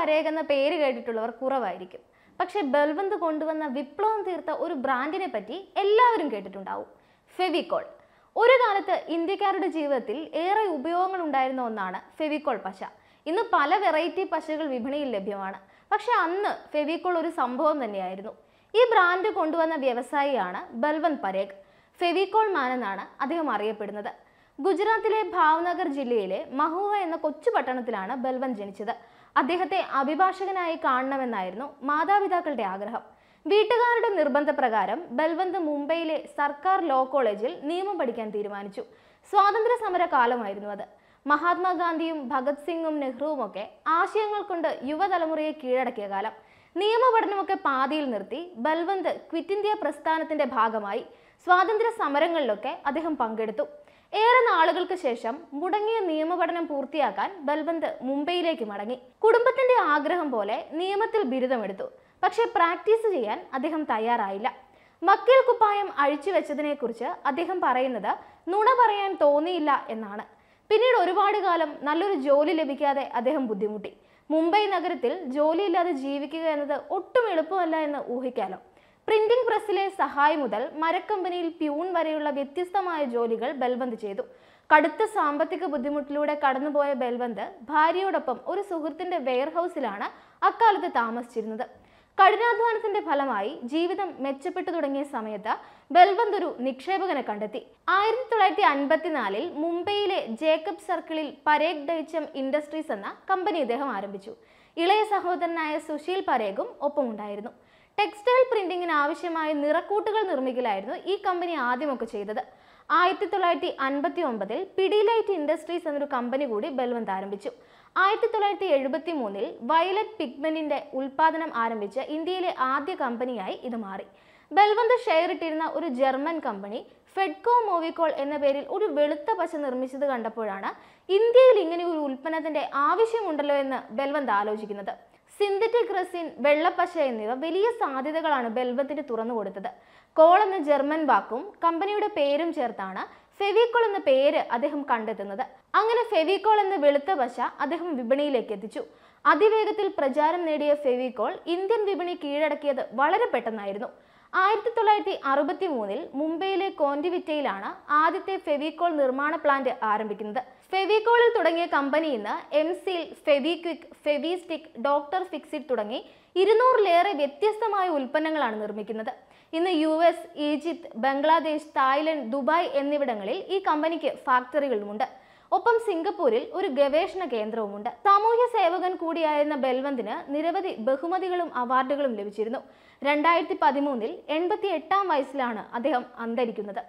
പരേഖ് എന്ന പേര് കേട്ടിട്ടുള്ളവർ കുറവായിരിക്കും പക്ഷേ ബൽവന്ത് കൊണ്ടുവന്ന വിപ്ലവം തീർത്ത ഒരു ബ്രാൻഡിനെ പറ്റി എല്ലാവരും കേട്ടിട്ടുണ്ടാവും ഫെവിക്കോൾ ഒരു കാലത്ത് ഇന്ത്യക്കാരുടെ ജീവിതത്തിൽ ഏറെ ഉപയോഗങ്ങൾ ഉണ്ടായിരുന്ന ഒന്നാണ് ഫെവിക്കോൾ പശ ഇന്ന് പല വെറൈറ്റി പശകൾ വിപണിയിൽ ലഭ്യമാണ് പക്ഷെ അന്ന് ഫെവിക്കോൾ ഒരു സംഭവം തന്നെയായിരുന്നു ഈ ബ്രാൻഡ് കൊണ്ടുവന്ന വ്യവസായിയാണ് ബൽവന്ത് പരേഖ് ഫെവിക്കോൾ മാനെന്നാണ് അദ്ദേഹം അറിയപ്പെടുന്നത് ഗുജറാത്തിലെ ഭാവ്നഗർ ജില്ലയിലെ മഹുവ എന്ന കൊച്ചു പട്ടണത്തിലാണ് ബൽവൻ ജനിച്ചത് അദ്ദേഹത്തെ അഭിഭാഷകനായി കാണണമെന്നായിരുന്നു മാതാപിതാക്കളുടെ ആഗ്രഹം വീട്ടുകാരുടെ നിർബന്ധപ്രകാരം ബൽവന്ത് മുംബൈയിലെ സർക്കാർ ലോ കോളേജിൽ നിയമം പഠിക്കാൻ തീരുമാനിച്ചു സ്വാതന്ത്ര്യ സമര കാലമായിരുന്നു അത് മഹാത്മാഗാന്ധിയും ഭഗത് സിംഗും നെഹ്റുവും ഒക്കെ ആശയങ്ങൾ കൊണ്ട് യുവതലമുറയെ കീഴടക്കിയ കാലം നിയമപഠനമൊക്കെ പാതിയിൽ നിർത്തി ബൽവന്ത് ക്വിറ്റ് ഇന്ത്യ പ്രസ്ഥാനത്തിന്റെ ഭാഗമായി സ്വാതന്ത്ര്യ സമരങ്ങളിലൊക്കെ അദ്ദേഹം പങ്കെടുത്തു ഏറെ നാളുകൾക്ക് ശേഷം മുടങ്ങിയ നിയമപഠനം പൂർത്തിയാക്കാൻ ബൽവന്ത് മുംബൈയിലേക്ക് മടങ്ങി കുടുംബത്തിന്റെ ആഗ്രഹം പോലെ നിയമത്തിൽ ബിരുദമെടുത്തു പക്ഷേ പ്രാക്ടീസ് ചെയ്യാൻ അദ്ദേഹം തയ്യാറായില്ല മക്കിൽ കുപ്പായം അഴിച്ചു വെച്ചതിനെക്കുറിച്ച് അദ്ദേഹം പറയുന്നത് നുണ പറയാൻ തോന്നിയില്ല എന്നാണ് പിന്നീട് ഒരുപാട് കാലം നല്ലൊരു ജോലി ലഭിക്കാതെ അദ്ദേഹം ബുദ്ധിമുട്ടി മുംബൈ നഗരത്തിൽ ജോലിയില്ലാതെ ജീവിക്കുക എന്നത് ഒട്ടും എളുപ്പമല്ല എന്ന് ഊഹിക്കാലോ പ്രിന്റിംഗ് പ്രസ്സിലെ സഹായി മുതൽ മരക്കമ്പനിയിൽ പ്യൂൺ വരെയുള്ള വ്യത്യസ്തമായ ജോലികൾ ബൽവന്ത് ചെയ്തു കടുത്ത സാമ്പത്തിക ബുദ്ധിമുട്ടിലൂടെ കടന്നുപോയ ബൽവന്ത് ഭാര്യയോടൊപ്പം ഒരു സുഹൃത്തിന്റെ വെയർഹൗസിലാണ് അക്കാലത്ത് താമസിച്ചിരുന്നത് കഠിനാധ്വാനത്തിന്റെ ഫലമായി ജീവിതം മെച്ചപ്പെട്ടു തുടങ്ങിയ സമയത്ത് ബൽവന്ത് ഒരു നിക്ഷേപകനെ കണ്ടെത്തി ആയിരത്തി തൊള്ളായിരത്തി അൻപത്തിനാലിൽ മുംബൈയിലെ ജേക്കബ് സർക്കിളിൽ പരേഗ് ഡൈച്ചം ഇൻഡസ്ട്രീസ് എന്ന കമ്പനി ഇദ്ദേഹം ആരംഭിച്ചു ഇളയ സഹോദരനായ സുശീൽ പരേഗും ഒപ്പമുണ്ടായിരുന്നു ടെക്സ്റ്റൈൽ പ്രിന്റിങ്ങിന് ആവശ്യമായ നിറക്കൂട്ടുകൾ നിർമ്മിക്കലായിരുന്നു ഈ കമ്പനി ആദ്യമൊക്കെ ചെയ്തത് ആയിരത്തി തൊള്ളായിരത്തി അൻപത്തി ഒമ്പതിൽ പിഡിലൈറ്റ് ഇൻഡസ്ട്രീസ് എന്നൊരു കമ്പനി കൂടി ബൽവന്ത് ആരംഭിച്ചു ആയിരത്തി തൊള്ളായിരത്തി എഴുപത്തി മൂന്നിൽ വയലറ്റ് പിഗ്മെന്റിന്റെ ഉൽപാദനം ആരംഭിച്ച ഇന്ത്യയിലെ ആദ്യ കമ്പനിയായി ഇത് മാറി ബൽവന്ത് ഷെയർ ഇട്ടിരുന്ന ഒരു ജർമ്മൻ കമ്പനി ഫെഡ്കോ മൂവിക്കോൾ എന്ന പേരിൽ ഒരു വെളുത്ത പശ നിർമ്മിച്ചത് കണ്ടപ്പോഴാണ് ഇന്ത്യയിൽ ഇങ്ങനെ ഒരു ഉൽപ്പന്നത്തിന്റെ ആവശ്യമുണ്ടല്ലോ എന്ന് ബൽവന്ത് ആലോചിക്കുന്നത് സിന്തറ്റിക് റെസിൻ വെള്ളപ്പശ എന്നിവ വലിയ സാധ്യതകളാണ് ബെൽവത്തിന് തുറന്നു കൊടുത്തത് കോൾ എന്ന ജർമ്മൻ വാക്കും കമ്പനിയുടെ പേരും ചേർത്താണ് ഫെവിക്കോൾ എന്ന പേര് അദ്ദേഹം കണ്ടെത്തുന്നത് അങ്ങനെ ഫെവിക്കോൾ എന്ന വെളുത്ത പശ അദ്ദേഹം വിപണിയിലേക്ക് എത്തിച്ചു അതിവേഗത്തിൽ പ്രചാരം നേടിയ ഫെവിക്കോൾ ഇന്ത്യൻ വിപണി കീഴടക്കിയത് വളരെ പെട്ടെന്നായിരുന്നു ആയിരത്തി തൊള്ളായിരത്തി അറുപത്തി മൂന്നിൽ മുംബൈയിലെ കോണ്ടിവിറ്റയിലാണ് ആദ്യത്തെ ഫെവിക്കോൾ നിർമ്മാണ പ്ലാന്റ് ആരംഭിക്കുന്നത് ഫെവിക്കോളിൽ തുടങ്ങിയ കമ്പനി ഇന്ന് സിൽ ഫെവിക്വിക് ഫെവിസ്റ്റിക് ഡോക്ടർ ഫിക്സിറ്റ് തുടങ്ങി ഇരുന്നൂറിലേറെ വ്യത്യസ്തമായ ഉൽപ്പന്നങ്ങളാണ് നിർമ്മിക്കുന്നത് ഇന്ന് U S Egypt Bangladesh Thailand Dubai എന്നിവിടങ്ങളിൽ ഈ കമ്പനിക്ക് ഫാക്ടറികളുമുണ്ട് ഒപ്പം സിംഗപ്പൂരിൽ ഒരു ഗവേഷണ കേന്ദ്രവുമുണ്ട് സാമൂഹ്യ സേവകൻ കൂടിയായിരുന്ന ബൽവന്തിന് നിരവധി ബഹുമതികളും അവാർഡുകളും ലഭിച്ചിരുന്നു രണ്ടായിരത്തി പതിമൂന്നിൽ എൺപത്തി എട്ടാം വയസ്സിലാണ് അദ്ദേഹം അന്തരിക്കുന്നത്